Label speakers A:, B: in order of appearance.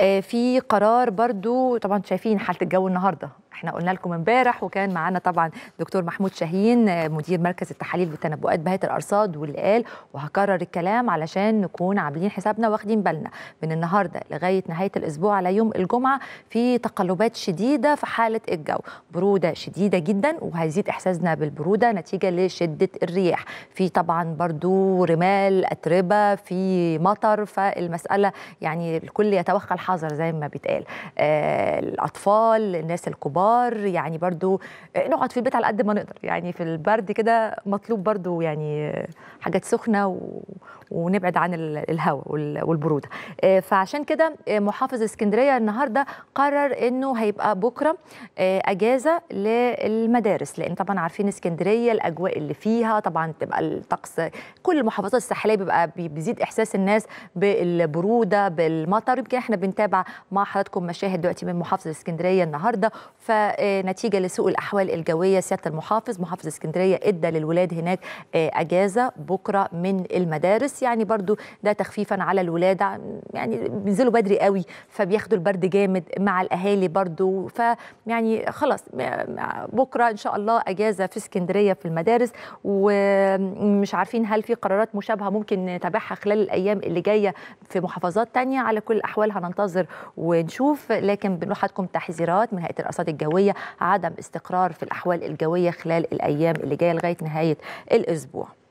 A: آه، في قرار برضو طبعا شايفين حاله الجو النهارده احنا قلنا لكم امبارح وكان معانا طبعا دكتور محمود شاهين مدير مركز التحاليل والتنبؤات بهيئه الارصاد والقال وهكرر الكلام علشان نكون عاملين حسابنا واخدين بالنا من النهارده لغايه نهايه الاسبوع على يوم الجمعه في تقلبات شديده في حاله الجو بروده شديده جدا وهيزيد احساسنا بالبروده نتيجه لشده الرياح في طبعا برضو رمال اتربه في مطر فالمساله يعني الكل يتوخى الحذر زي ما بيتقال آه الاطفال الناس الكبار البخار يعني برضو آه، نقعد في البيت على قد ما نقدر يعني في البرد كده مطلوب برضو يعني آه، حاجات سخنه و... ونبعد عن الهواء والبروده آه، فعشان كده محافظ اسكندريه النهارده قرر انه هيبقى بكره اجازه للمدارس لان طبعا عارفين اسكندريه الاجواء اللي فيها طبعا تبقى الطقس كل المحافظات الساحليه بيبقى بيزيد احساس الناس بالبروده بالمطر يمكن احنا بنتابع مع حضراتكم مشاهد دلوقتي من محافظه اسكندريه النهارده ف فنتيجه آه، لسوء الاحوال الجويه سياده المحافظ محافظ اسكندريه ادى للولاد هناك آه، اجازه بكره من المدارس يعني برضو ده تخفيفا على الولاد يعني بينزلوا بدري قوي فبياخدوا البرد جامد مع الاهالي برضو فيعني خلاص بكره ان شاء الله اجازه في اسكندريه في المدارس ومش عارفين هل في قرارات مشابهه ممكن نتابعها خلال الايام اللي جايه في محافظات تانية على كل الاحوال هننتظر ونشوف لكن بنوحدكم تحذيرات من هيئه الارصاد الجويه الجويه عدم استقرار في الاحوال الجويه خلال الايام اللي جايه لغايه نهايه الاسبوع